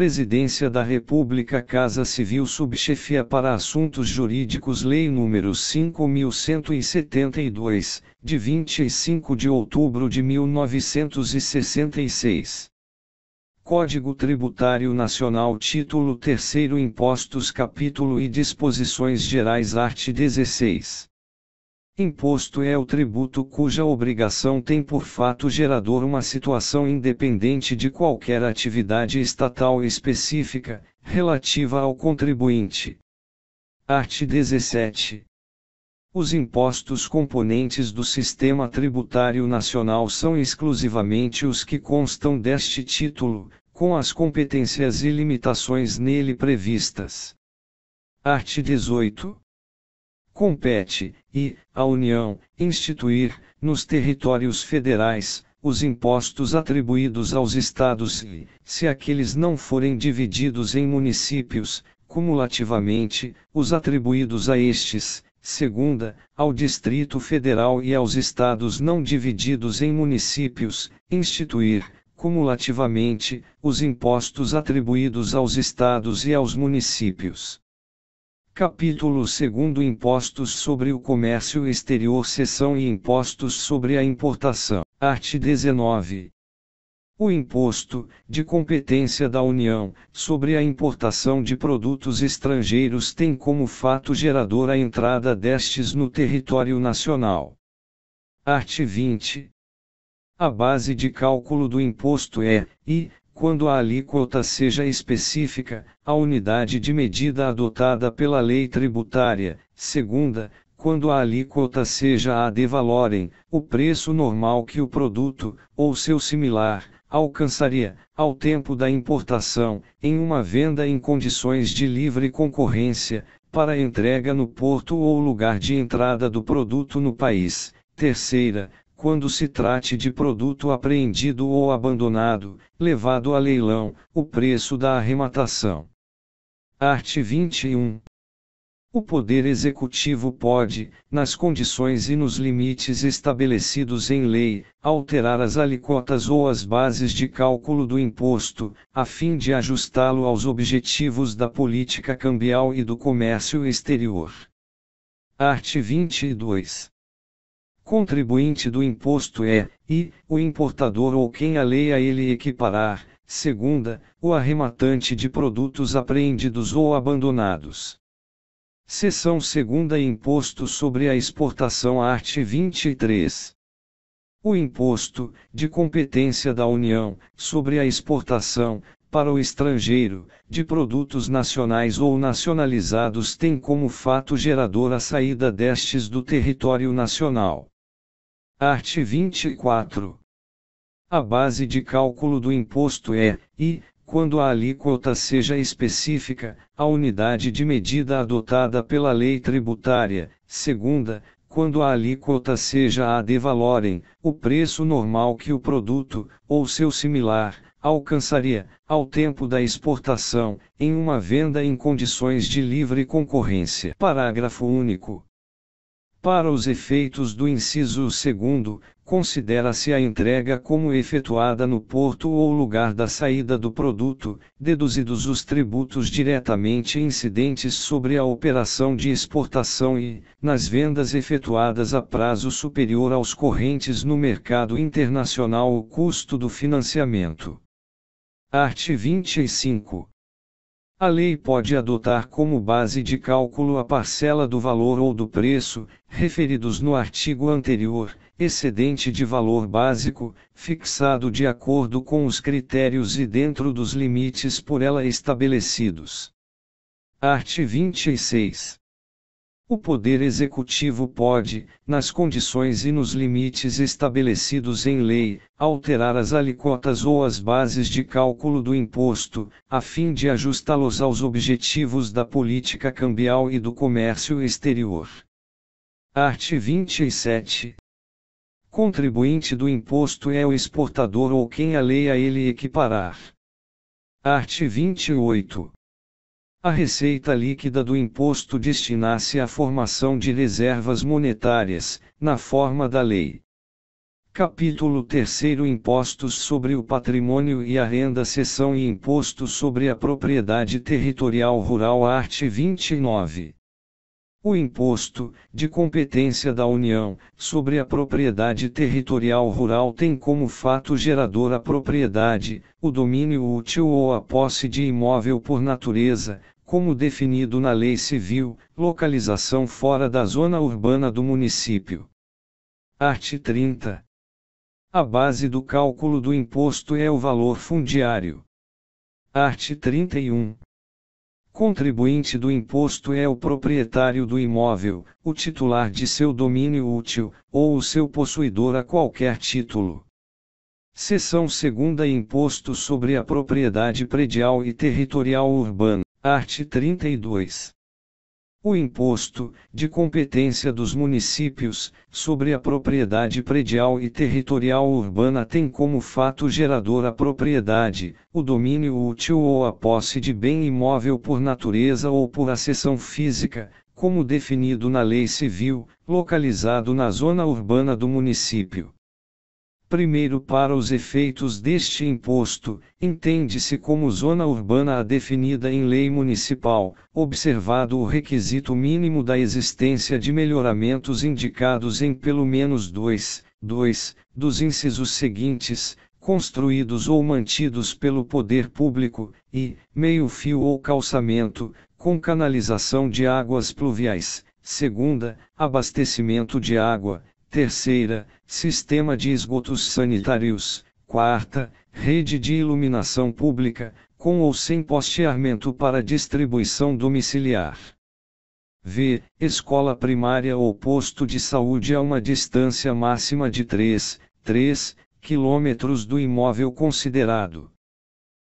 Presidência da República Casa Civil Subchefia para Assuntos Jurídicos Lei nº 5.172, de 25 de outubro de 1966. Código Tributário Nacional Título 3 Impostos Capítulo e Disposições Gerais Art. 16 Imposto é o tributo cuja obrigação tem por fato gerador uma situação independente de qualquer atividade estatal específica, relativa ao contribuinte. Art. 17. Os impostos componentes do sistema tributário nacional são exclusivamente os que constam deste título, com as competências e limitações nele previstas. Art. 18 compete, e, à União, instituir, nos territórios federais, os impostos atribuídos aos estados e, se aqueles não forem divididos em municípios, cumulativamente, os atribuídos a estes, segunda, ao Distrito Federal e aos estados não divididos em municípios, instituir, cumulativamente, os impostos atribuídos aos estados e aos municípios. Capítulo 2 Impostos sobre o comércio exterior Seção e impostos sobre a importação. Art. 19. O imposto, de competência da União, sobre a importação de produtos estrangeiros tem como fato gerador a entrada destes no território nacional. Art. 20. A base de cálculo do imposto é, e, quando a alíquota seja específica, a unidade de medida adotada pela lei tributária, segunda, quando a alíquota seja a de valorem, o preço normal que o produto, ou seu similar, alcançaria, ao tempo da importação, em uma venda em condições de livre concorrência, para entrega no porto ou lugar de entrada do produto no país. Terceira, quando se trate de produto apreendido ou abandonado, levado a leilão, o preço da arrematação. Art. 21. O Poder Executivo pode, nas condições e nos limites estabelecidos em lei, alterar as alíquotas ou as bases de cálculo do imposto, a fim de ajustá-lo aos objetivos da política cambial e do comércio exterior. Art. 22 contribuinte do imposto é, e, o importador ou quem a lei a ele equiparar, segunda, o arrematante de produtos apreendidos ou abandonados. Seção 2 Imposto sobre a Exportação Art. 23 o imposto, de competência da União, sobre a exportação, para o estrangeiro, de produtos nacionais ou nacionalizados tem como fato gerador a saída destes do território nacional. Art. 24. A base de cálculo do imposto é, e, quando a alíquota seja específica, a unidade de medida adotada pela lei tributária, segunda, quando a alíquota seja a de valorem, o preço normal que o produto, ou seu similar, alcançaria, ao tempo da exportação, em uma venda em condições de livre concorrência. Parágrafo único. Para os efeitos do inciso II, considera-se a entrega como efetuada no porto ou lugar da saída do produto, deduzidos os tributos diretamente incidentes sobre a operação de exportação e, nas vendas efetuadas a prazo superior aos correntes no mercado internacional, o custo do financiamento. Art. 25. A lei pode adotar como base de cálculo a parcela do valor ou do preço, referidos no artigo anterior, excedente de valor básico, fixado de acordo com os critérios e dentro dos limites por ela estabelecidos. Art. 26. O Poder Executivo pode, nas condições e nos limites estabelecidos em lei, alterar as alíquotas ou as bases de cálculo do imposto, a fim de ajustá-los aos objetivos da política cambial e do comércio exterior. Art. 27. Contribuinte do imposto é o exportador ou quem a lei a ele equiparar. Art. 28 a receita líquida do imposto destinar-se à formação de reservas monetárias, na forma da lei. Capítulo 3 Impostos sobre o patrimônio e a renda Seção e Imposto sobre a propriedade territorial rural Arte 29 o imposto, de competência da União, sobre a propriedade territorial rural tem como fato gerador a propriedade, o domínio útil ou a posse de imóvel por natureza, como definido na Lei Civil, localização fora da zona urbana do município. Art. 30. A base do cálculo do imposto é o valor fundiário. Art. 31. Contribuinte do imposto é o proprietário do imóvel, o titular de seu domínio útil, ou o seu possuidor a qualquer título. Seção 2 Imposto sobre a propriedade predial e territorial urbana. Art. 32. O imposto, de competência dos municípios, sobre a propriedade predial e territorial urbana tem como fato gerador a propriedade, o domínio útil ou a posse de bem imóvel por natureza ou por acessão física, como definido na Lei Civil, localizado na zona urbana do município. Primeiro, para os efeitos deste imposto, entende-se como zona urbana a definida em lei municipal, observado o requisito mínimo da existência de melhoramentos indicados em pelo menos dois, dois dos incisos seguintes, construídos ou mantidos pelo poder público, e meio-fio ou calçamento, com canalização de águas pluviais. Segunda, abastecimento de água, Terceira, sistema de esgotos sanitários. Quarta, rede de iluminação pública, com ou sem posteamento para distribuição domiciliar. V. Escola primária ou posto de saúde a uma distância máxima de 3, 3 quilômetros do imóvel considerado.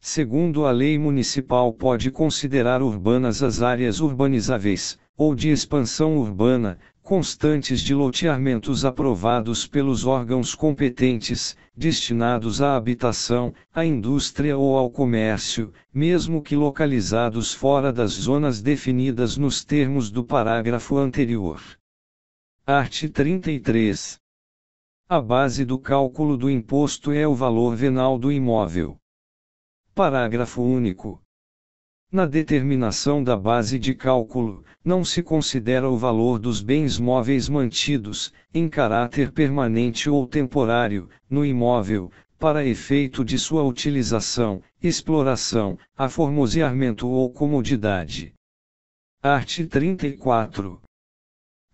Segundo a lei municipal, pode considerar urbanas as áreas urbanizáveis, ou de expansão urbana, constantes de loteamentos aprovados pelos órgãos competentes, destinados à habitação, à indústria ou ao comércio, mesmo que localizados fora das zonas definidas nos termos do parágrafo anterior. Art. 33. A base do cálculo do imposto é o valor venal do imóvel. Parágrafo único. Na determinação da base de cálculo, não se considera o valor dos bens móveis mantidos, em caráter permanente ou temporário, no imóvel, para efeito de sua utilização, exploração, aformoseamento ou comodidade. Art. 34.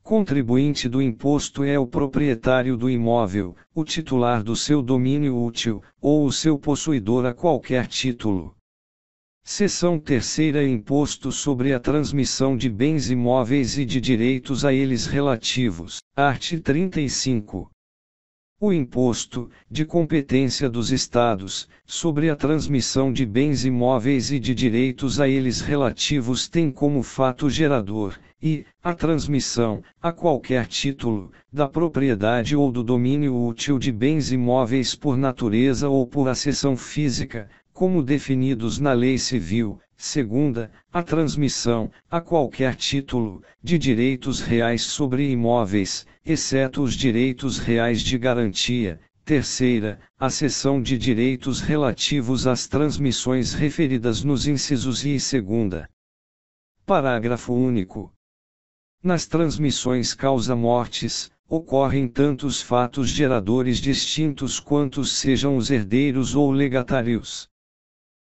Contribuinte do imposto é o proprietário do imóvel, o titular do seu domínio útil, ou o seu possuidor a qualquer título. Seção terceira Imposto sobre a transmissão de bens imóveis e de direitos a eles relativos. Art. 35. O imposto, de competência dos Estados, sobre a transmissão de bens imóveis e de direitos a eles relativos tem como fato gerador, e, a transmissão, a qualquer título, da propriedade ou do domínio útil de bens imóveis por natureza ou por acessão física, como definidos na Lei Civil, segunda, a transmissão, a qualquer título, de direitos reais sobre imóveis, exceto os direitos reais de garantia, terceira, a cessão de direitos relativos às transmissões referidas nos incisos I e segunda. Parágrafo único. Nas transmissões causa-mortes, ocorrem tantos fatos geradores distintos quantos sejam os herdeiros ou legatários.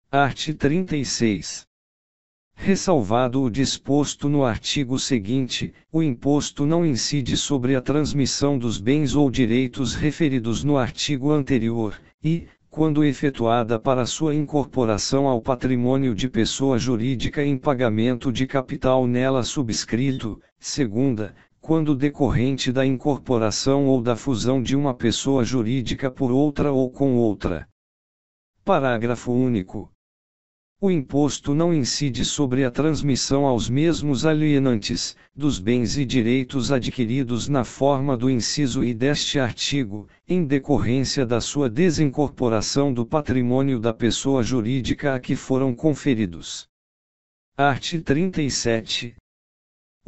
Art. 36. Ressalvado o disposto no artigo seguinte, o imposto não incide sobre a transmissão dos bens ou direitos referidos no artigo anterior, e, quando efetuada para sua incorporação ao patrimônio de pessoa jurídica em pagamento de capital nela subscrito, segunda, quando decorrente da incorporação ou da fusão de uma pessoa jurídica por outra ou com outra. Parágrafo único o imposto não incide sobre a transmissão aos mesmos alienantes dos bens e direitos adquiridos na forma do inciso I deste artigo, em decorrência da sua desincorporação do patrimônio da pessoa jurídica a que foram conferidos. Art. 37.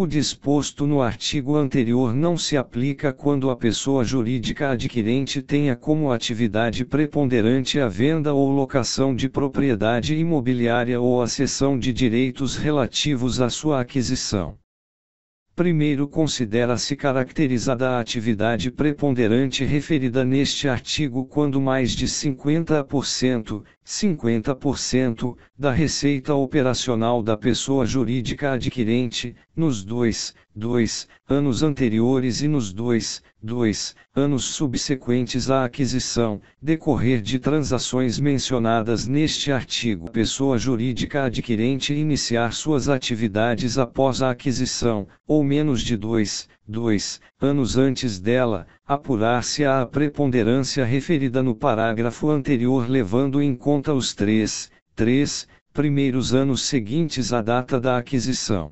O disposto no artigo anterior não se aplica quando a pessoa jurídica adquirente tenha como atividade preponderante a venda ou locação de propriedade imobiliária ou a cessão de direitos relativos à sua aquisição. Primeiro, considera-se caracterizada a atividade preponderante referida neste artigo quando mais de 50%, 50%, da receita operacional da pessoa jurídica adquirente, nos dois, dois anos anteriores e nos dois, dois anos subsequentes à aquisição, decorrer de transações mencionadas neste artigo. Pessoa jurídica adquirente iniciar suas atividades após a aquisição, ou menos de dois 2 anos antes dela, apurar-se-á a preponderância referida no parágrafo anterior levando em conta os 3, 3 primeiros anos seguintes à data da aquisição.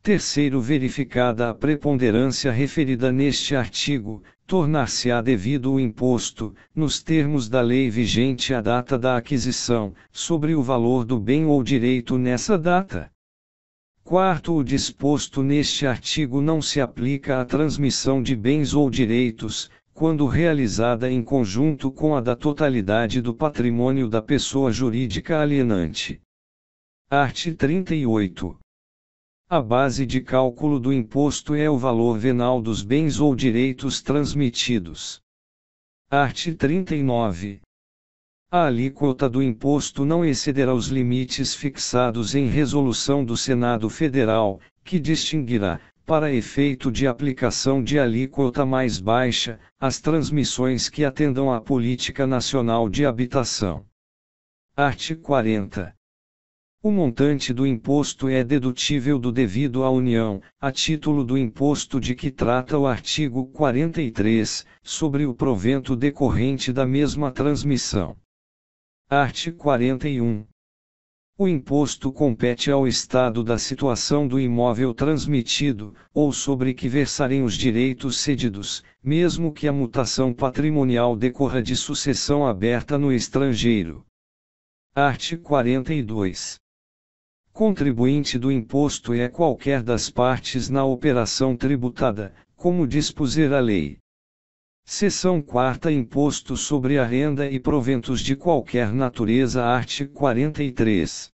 Terceiro, verificada a preponderância referida neste artigo, tornar-se-á devido o imposto, nos termos da lei vigente à data da aquisição, sobre o valor do bem ou direito nessa data. Quarto, o disposto neste artigo não se aplica à transmissão de bens ou direitos, quando realizada em conjunto com a da totalidade do patrimônio da pessoa jurídica alienante. Art. 38. A base de cálculo do imposto é o valor venal dos bens ou direitos transmitidos. Art. 39. A alíquota do imposto não excederá os limites fixados em resolução do Senado Federal, que distinguirá, para efeito de aplicação de alíquota mais baixa, as transmissões que atendam à Política Nacional de Habitação. Art. 40. O montante do imposto é dedutível do devido à União, a título do imposto de que trata o artigo 43, sobre o provento decorrente da mesma transmissão. Art. 41. O imposto compete ao Estado da situação do imóvel transmitido, ou sobre que versarem os direitos cedidos, mesmo que a mutação patrimonial decorra de sucessão aberta no estrangeiro. Art. 42. Contribuinte do imposto é qualquer das partes na operação tributada, como dispuser a lei. Seção 4 Imposto sobre a renda e proventos de qualquer natureza Art. 43.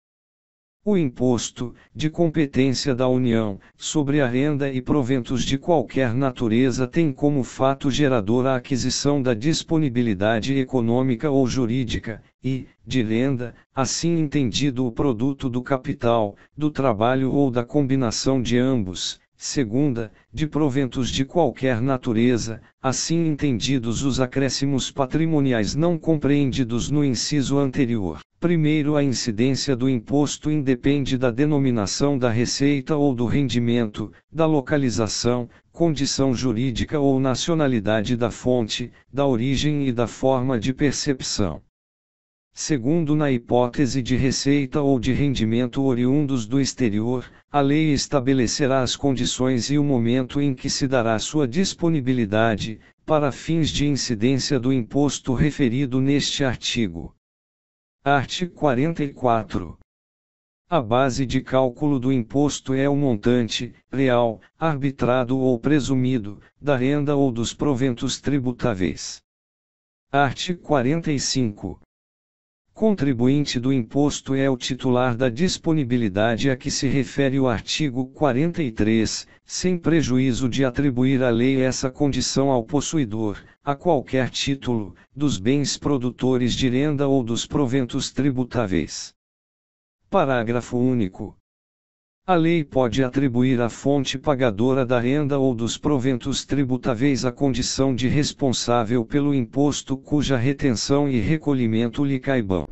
O imposto, de competência da União, sobre a renda e proventos de qualquer natureza tem como fato gerador a aquisição da disponibilidade econômica ou jurídica, e, de renda, assim entendido o produto do capital, do trabalho ou da combinação de ambos, segunda, de proventos de qualquer natureza, assim entendidos os acréscimos patrimoniais não compreendidos no inciso anterior. Primeiro, a incidência do imposto independe da denominação da receita ou do rendimento, da localização, condição jurídica ou nacionalidade da fonte, da origem e da forma de percepção. Segundo na hipótese de receita ou de rendimento oriundos do exterior, a lei estabelecerá as condições e o momento em que se dará sua disponibilidade, para fins de incidência do imposto referido neste artigo. Art. 44. A base de cálculo do imposto é o montante, real, arbitrado ou presumido, da renda ou dos proventos tributáveis. Art. 45. Contribuinte do imposto é o titular da disponibilidade a que se refere o artigo 43, sem prejuízo de atribuir à lei essa condição ao possuidor, a qualquer título, dos bens produtores de renda ou dos proventos tributáveis. Parágrafo único. A lei pode atribuir à fonte pagadora da renda ou dos proventos tributáveis a condição de responsável pelo imposto cuja retenção e recolhimento lhe caibam.